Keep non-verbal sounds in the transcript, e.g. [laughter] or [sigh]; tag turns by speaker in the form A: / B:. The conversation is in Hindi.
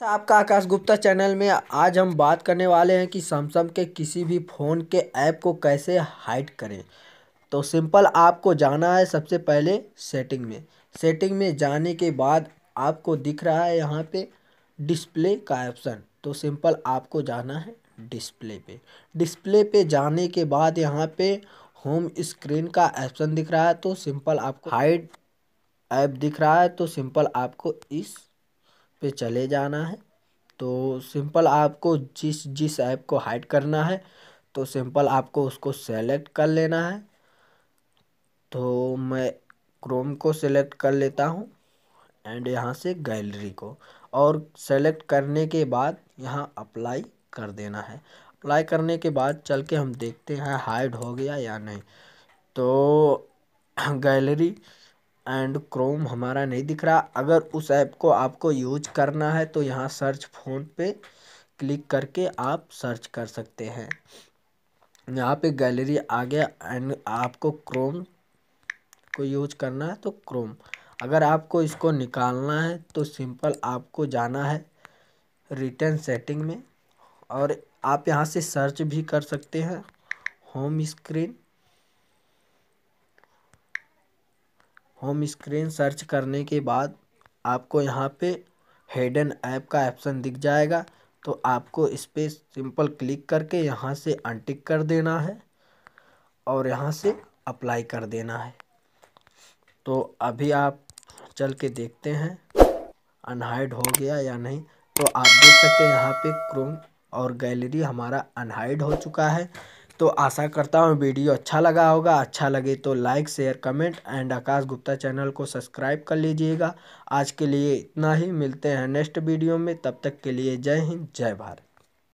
A: तो आपका आकाश गुप्ता चैनल में आज हम बात करने वाले हैं कि सैमसंग के किसी भी फ़ोन के ऐप को कैसे हाइड करें तो सिंपल आपको जाना है सबसे पहले सेटिंग में सेटिंग में जाने के बाद आपको दिख रहा है यहाँ पे डिस्प्ले का ऑप्शन तो सिंपल आपको जाना है डिस्प्ले पे डिस्प्ले पे जाने के बाद यहाँ पे होम स्क्रीन का ऑप्शन दिख रहा है तो सिंपल आपको हाइड ऐप दिख रहा है तो सिंपल आपको इस पे चले जाना है तो सिंपल आपको जिस जिस ऐप को हाइड करना है तो सिंपल आपको उसको सेलेक्ट कर लेना है तो मैं क्रोम को सेलेक्ट कर लेता हूँ एंड यहाँ से गैलरी को और सेलेक्ट करने के बाद यहाँ अप्लाई कर देना है अप्लाई करने के बाद चल के हम देखते हैं हाइड हो गया या नहीं तो गैलरी [clears throat] एंड क्रोम हमारा नहीं दिख रहा अगर उस ऐप को आपको यूज करना है तो यहाँ सर्च फोन पे क्लिक करके आप सर्च कर सकते हैं यहाँ पे गैलरी आ गया एंड आपको क्रोम को यूज करना है तो क्रोम अगर आपको इसको निकालना है तो सिंपल आपको जाना है रिटर्न सेटिंग में और आप यहाँ से सर्च भी कर सकते हैं home screen home screen search करने के बाद आपको यहाँ पे हेडन ऐप का ऑप्शन दिख जाएगा तो आपको इस पर सिंपल क्लिक करके यहाँ से अनटिक कर देना है और यहाँ से अप्लाई कर देना है तो अभी आप चल के देखते हैं अनहाइड हो गया या नहीं तो आप देख सकते हैं यहाँ पे क्रोम और गैलरी हमारा अनहाइड हो चुका है तो आशा करता हूँ वीडियो अच्छा लगा होगा अच्छा लगे तो like share comment and Akash Gupta channel को सब्सक्राइब कर लीजिएगा आज के लिए इतना ही मिलते हैं नेक्स्ट वीडियो में तब तक के लिए जय हिंद जय भारत